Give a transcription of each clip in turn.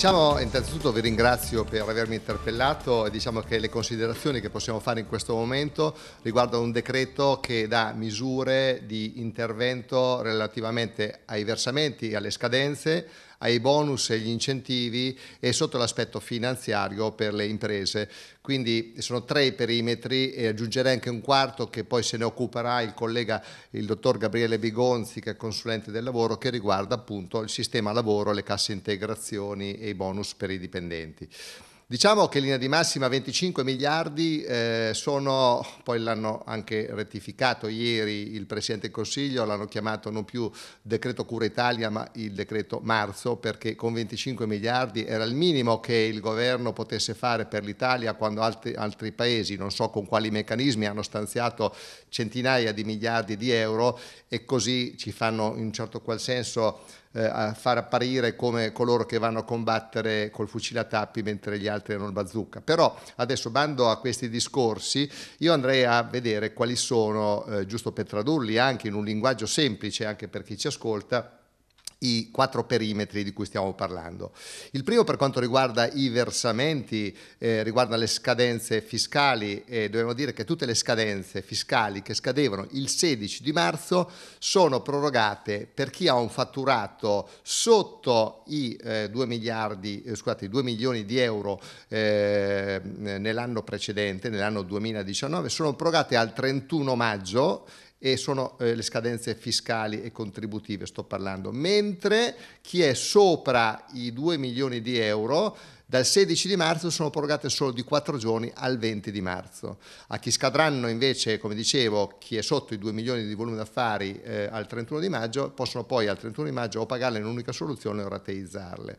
diciamo innanzitutto vi ringrazio per avermi interpellato e diciamo che le considerazioni che possiamo fare in questo momento riguardano un decreto che dà misure di intervento relativamente ai versamenti e alle scadenze ai bonus e agli incentivi e sotto l'aspetto finanziario per le imprese. Quindi sono tre i perimetri e aggiungerei anche un quarto che poi se ne occuperà il collega, il dottor Gabriele Bigonzi, che è consulente del lavoro, che riguarda appunto il sistema lavoro, le casse integrazioni e i bonus per i dipendenti. Diciamo che in linea di massima 25 miliardi eh, sono, poi l'hanno anche rettificato ieri il Presidente del Consiglio, l'hanno chiamato non più decreto Cura Italia ma il decreto marzo perché con 25 miliardi era il minimo che il governo potesse fare per l'Italia quando altri, altri paesi, non so con quali meccanismi, hanno stanziato centinaia di miliardi di euro e così ci fanno in un certo qual senso eh, far apparire come coloro che vanno a combattere col fucile a tappi mentre gli altri altri erano il bazooka. Però adesso bando a questi discorsi, io andrei a vedere quali sono, eh, giusto per tradurli anche in un linguaggio semplice, anche per chi ci ascolta, i quattro perimetri di cui stiamo parlando. Il primo per quanto riguarda i versamenti, eh, riguarda le scadenze fiscali, eh, dobbiamo dire che tutte le scadenze fiscali che scadevano il 16 di marzo sono prorogate per chi ha un fatturato sotto i, eh, 2, miliardi, eh, scusate, 2 milioni di euro eh, nell'anno precedente, nell'anno 2019, sono prorogate al 31 maggio e sono eh, le scadenze fiscali e contributive, sto parlando, mentre chi è sopra i 2 milioni di euro dal 16 di marzo sono prorogate solo di 4 giorni al 20 di marzo. A chi scadranno invece, come dicevo, chi è sotto i 2 milioni di volume d'affari eh, al 31 di maggio, possono poi al 31 di maggio o pagarle in un'unica soluzione o rateizzarle.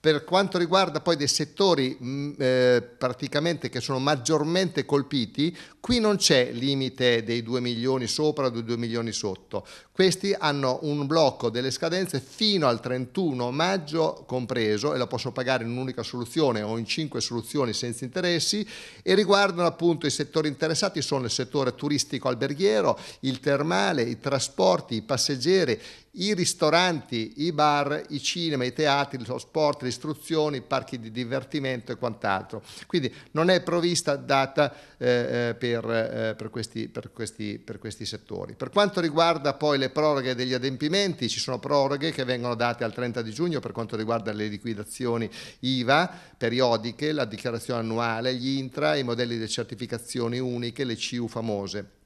Per quanto riguarda poi dei settori mm, eh, praticamente che sono maggiormente colpiti, qui non c'è limite dei 2 milioni sopra o dei 2 milioni sotto. Questi hanno un blocco delle scadenze fino al 31 maggio compreso e la possono pagare in un'unica soluzione soluzione o in cinque soluzioni senza interessi e riguardano appunto i settori interessati sono il settore turistico alberghiero, il termale, i trasporti, i passeggeri, i ristoranti, i bar, i cinema, i teatri, lo sport, le istruzioni, i parchi di divertimento e quant'altro. Quindi non è provvista data eh, eh per, eh, per, questi, per, questi, per, questi, settori. Per quanto riguarda poi le proroghe degli adempimenti, ci sono proroghe che vengono date al 30 di giugno per quanto riguarda le liquidazioni IVA, periodiche, la dichiarazione annuale, gli intra, i modelli di certificazioni uniche, le CU famose.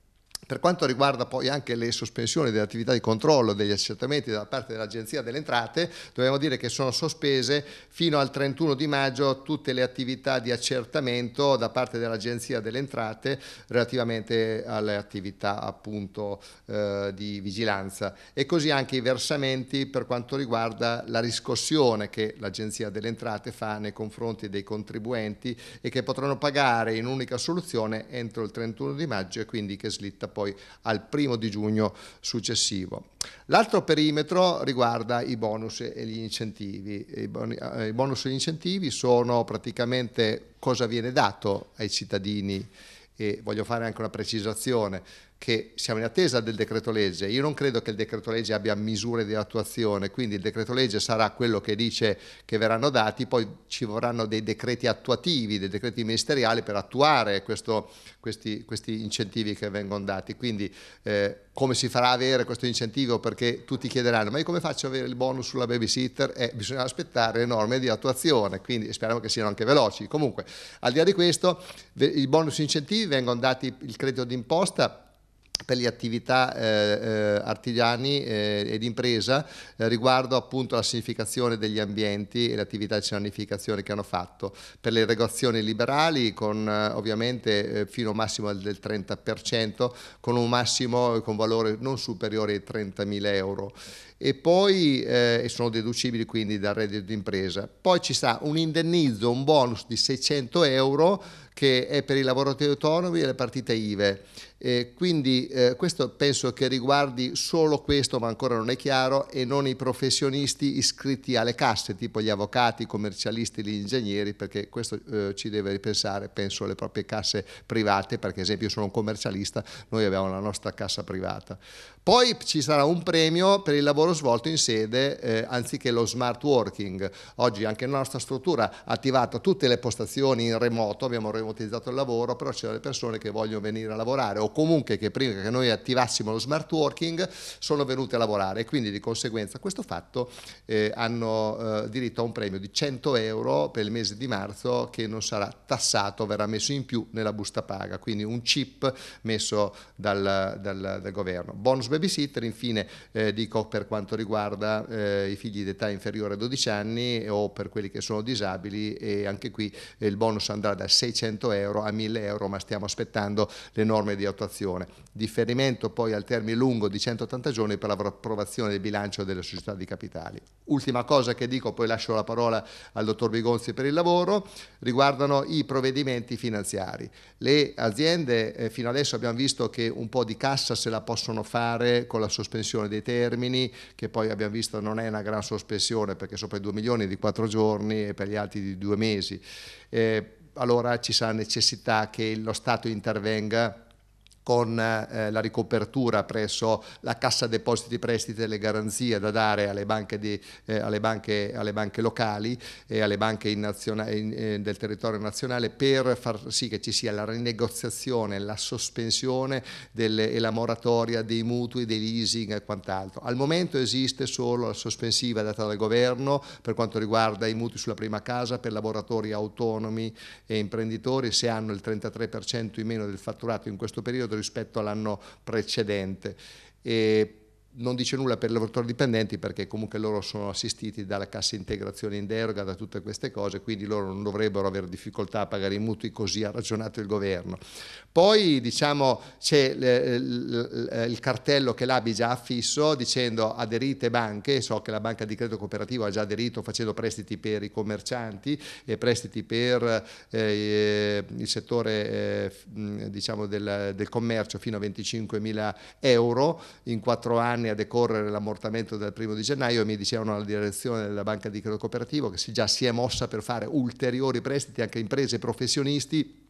Per quanto riguarda poi anche le sospensioni delle attività di controllo degli accertamenti da parte dell'Agenzia delle Entrate, dobbiamo dire che sono sospese fino al 31 di maggio tutte le attività di accertamento da parte dell'Agenzia delle Entrate relativamente alle attività appunto eh, di vigilanza e così anche i versamenti per quanto riguarda la riscossione che l'Agenzia delle Entrate fa nei confronti dei contribuenti e che potranno pagare in unica soluzione entro il 31 di maggio e quindi che slitta poi al primo di giugno successivo. L'altro perimetro riguarda i bonus e gli incentivi. Eh, I bonus e gli incentivi sono praticamente cosa viene dato ai cittadini e voglio fare anche una precisazione che siamo in attesa del decreto legge, io non credo che il decreto legge abbia misure di attuazione, quindi il decreto legge sarà quello che dice che verranno dati, poi ci vorranno dei decreti attuativi, dei decreti ministeriali per attuare questo, questi, questi, incentivi che vengono dati, quindi eh, come si farà avere questo incentivo perché tutti chiederanno ma io come faccio ad avere il bonus sulla babysitter? Eh, bisogna aspettare le norme di attuazione, quindi speriamo che siano anche veloci. Comunque, al di là di questo, i bonus incentivi vengono dati il credito d'imposta per le attività eh, eh, artigiani eh, ed impresa eh, riguardo appunto alla significazione degli ambienti e le attività di cianificazione che hanno fatto per le irrigazioni liberali con eh, ovviamente eh, fino a un massimo del 30% con un massimo con valore non superiore ai 30.000 euro e poi eh, sono deducibili quindi dal reddito d'impresa. Poi ci sta un indennizzo, un bonus di 600 euro che è per i lavoratori autonomi e le partite IVE. Eh, quindi eh, questo penso che riguardi solo questo, ma ancora non è chiaro, e non i professionisti iscritti alle casse, tipo gli avvocati, i commercialisti, gli ingegneri, perché questo eh, ci deve ripensare, penso, alle proprie casse private, perché ad esempio io sono un commercialista, noi abbiamo la nostra cassa privata. Poi ci sarà un premio per il lavoro svolto in sede eh, anziché lo smart working. Oggi anche la nostra struttura ha attivato tutte le postazioni in remoto, abbiamo remotizzato il lavoro, però c'erano le persone che vogliono venire a lavorare o comunque che prima che noi attivassimo lo smart working sono venute a lavorare e quindi di conseguenza questo fatto eh, hanno eh, diritto a un premio di 100 euro per il mese di marzo che non sarà tassato, verrà messo in più nella busta paga, quindi un chip messo dal, dal, dal governo. Bonus babysitter infine eh, dico per quanto quanto riguarda eh, i figli d'età inferiore a 12 anni o per quelli che sono disabili e anche qui eh, il bonus andrà da 600 euro a 1000 euro ma stiamo aspettando le norme di attuazione. Differimento poi al termine lungo di 180 giorni per l'approvazione del bilancio delle società di capitali. Ultima cosa che dico, poi lascio la parola al dottor Bigonzi per il lavoro, riguardano i provvedimenti finanziari. Le aziende eh, fino adesso abbiamo visto che un po' di cassa se la possono fare con la sospensione dei termini, che poi abbiamo visto non è una gran sospensione perché sopra i 2 milioni di 4 giorni e per gli altri di 2 mesi. Eh, allora ci sarà necessità che lo Stato intervenga con eh, la ricopertura presso la Cassa Depositi Prestiti e le garanzie da dare alle banche, di, eh, alle banche, alle banche locali e alle banche in naziona- in, eh, del territorio nazionale per far sì che ci sia la rinegoziazione, la sospensione delle, e la moratoria dei mutui, dei leasing e quant'altro. Al momento esiste solo la sospensiva data dal governo per quanto riguarda i mutui sulla prima casa per lavoratori autonomi e imprenditori se hanno il 33% in meno del fatturato in questo periodo rispetto all'anno precedente. E non dice nulla per i lavoratori dipendenti perché comunque loro sono assistiti dalla cassa integrazione in deroga, da tutte queste cose, quindi loro non dovrebbero avere difficoltà a pagare i mutui, così ha ragionato il governo. Poi diciamo, c'è il cartello che l'ABI già affisso dicendo aderite banche, so che la banca di credito cooperativo ha già aderito facendo prestiti per i commercianti e prestiti per eh, il settore eh, diciamo del, del commercio fino a 25 mila euro in quattro anni anni a decorrere l'ammortamento dal primo di gennaio e mi dicevano alla direzione della banca di credito cooperativo che si già si è mossa per fare ulteriori prestiti anche a imprese e professionisti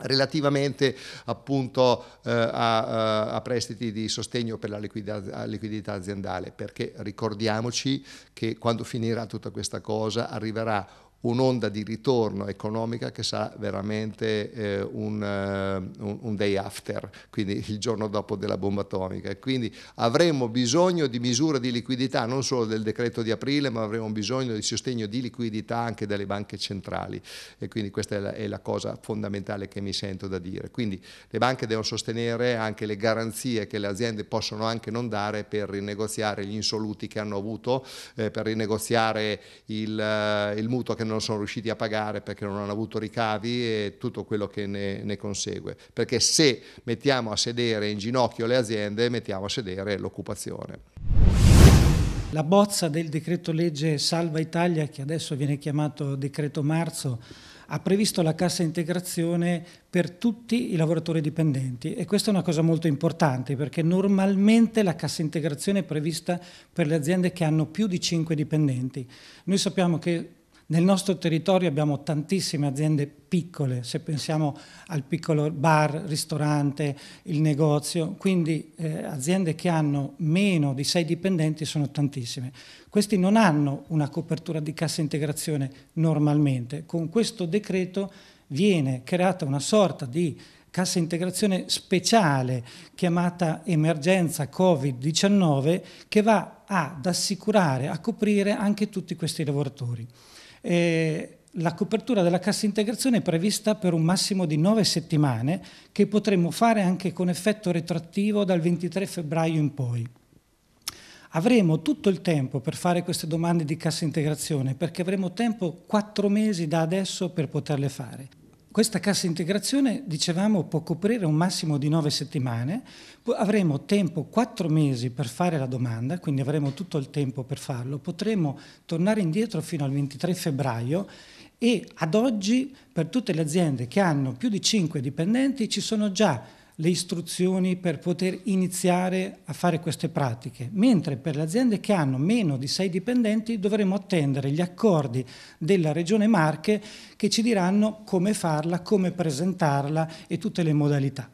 relativamente appunto eh, a, eh, a, prestiti di sostegno per la liquidità, liquidità aziendale perché ricordiamoci che quando finirà tutta questa cosa arriverà un'onda di ritorno economica che sarà veramente eh, un, eh, un, un, day after, quindi il giorno dopo della bomba atomica. Quindi avremo bisogno di misure di liquidità, non solo del decreto di aprile, ma avremo bisogno di sostegno di liquidità anche dalle banche centrali. E quindi questa è la, è la cosa fondamentale che mi sento da dire. Quindi le banche devono sostenere anche le garanzie che le aziende possono anche non dare per rinegoziare gli insoluti che hanno avuto, eh, per rinegoziare il, eh, il mutuo che non non sono riusciti a pagare perché non hanno avuto ricavi e tutto quello che ne, ne consegue. Perché se mettiamo a sedere in ginocchio le aziende, mettiamo a sedere l'occupazione. La bozza del decreto legge Salva Italia, che adesso viene chiamato decreto marzo, ha previsto la cassa integrazione per tutti i lavoratori dipendenti e questa è una cosa molto importante perché normalmente la cassa integrazione è prevista per le aziende che hanno più di 5 dipendenti. Noi sappiamo che nel nostro territorio abbiamo tantissime aziende piccole, se pensiamo al piccolo bar, ristorante, il negozio, quindi eh, aziende che hanno meno di sei dipendenti sono tantissime. Questi non hanno una copertura di cassa integrazione normalmente. Con questo decreto viene creata una sorta di cassa integrazione speciale chiamata emergenza Covid-19 che va ad assicurare, a coprire anche tutti questi lavoratori eh, la copertura della cassa integrazione è prevista per un massimo di nove settimane che potremmo fare anche con effetto retrattivo dal 23 febbraio in poi. Avremo tutto il tempo per fare queste domande di cassa integrazione perché avremo tempo quattro mesi da adesso per poterle fare. Questa cassa integrazione, dicevamo, può coprire un massimo di nove settimane, avremo tempo quattro mesi per fare la domanda, quindi avremo tutto il tempo per farlo, potremo tornare indietro fino al 23 febbraio e ad oggi per tutte le aziende che hanno più di cinque dipendenti ci sono già le istruzioni per poter iniziare a fare queste pratiche, mentre per le aziende che hanno meno di sei dipendenti dovremo attendere gli accordi della Regione Marche che ci diranno come farla, come presentarla e tutte le modalità.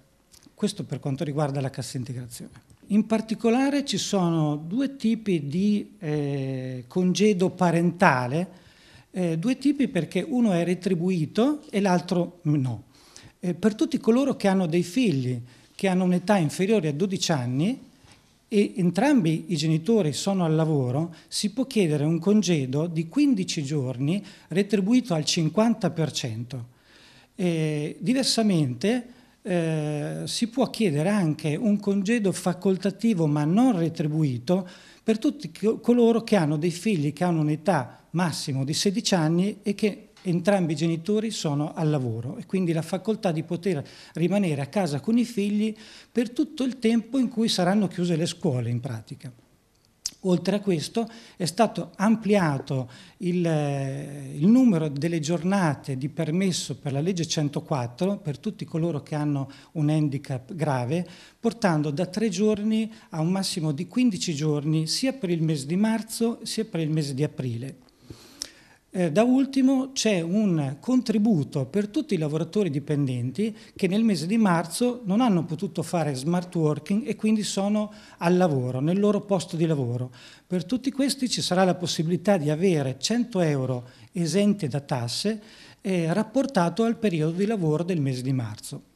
Questo per quanto riguarda la cassa integrazione. In particolare ci sono due tipi di eh, congedo parentale, eh, due tipi perché uno è retribuito e l'altro no eh, per tutti coloro che hanno dei figli che hanno un'età inferiore a 12 anni e entrambi i genitori sono al lavoro, si può chiedere un congedo di 15 giorni retribuito al 50%. E, eh, diversamente eh, si può chiedere anche un congedo facoltativo ma non retribuito per tutti coloro che hanno dei figli che hanno un'età massimo di 16 anni e che entrambi i genitori sono al lavoro e quindi la facoltà di poter rimanere a casa con i figli per tutto il tempo in cui saranno chiuse le scuole in pratica. Oltre a questo è stato ampliato il, eh, il, numero delle giornate di permesso per la legge 104 per tutti coloro che hanno un handicap grave, portando da tre giorni a un massimo di 15 giorni sia per il mese di marzo sia per il mese di aprile. Eh, da ultimo c'è un contributo per tutti i lavoratori dipendenti che nel mese di marzo non hanno potuto fare smart working e quindi sono al lavoro, nel loro posto di lavoro. Per tutti questi ci sarà la possibilità di avere 100 euro esente da tasse eh, rapportato al periodo di lavoro del mese di marzo.